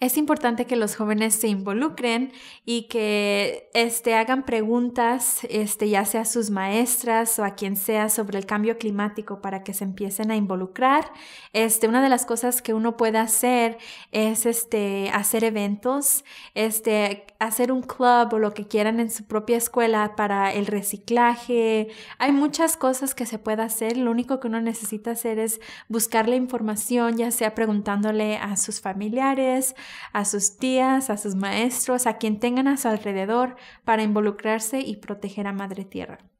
es importante que los jóvenes se involucren y que este, hagan preguntas, este, ya sea a sus maestras o a quien sea, sobre el cambio climático para que se empiecen a involucrar. Este, una de las cosas que uno puede hacer es este, hacer eventos, este, hacer un club o lo que quieran en su propia escuela para el reciclaje. Hay muchas cosas que se puede hacer. Lo único que uno necesita hacer es buscar la información, ya sea preguntándole a sus familiares, a sus tías, a sus maestros, a quien tengan a su alrededor para involucrarse y proteger a Madre Tierra.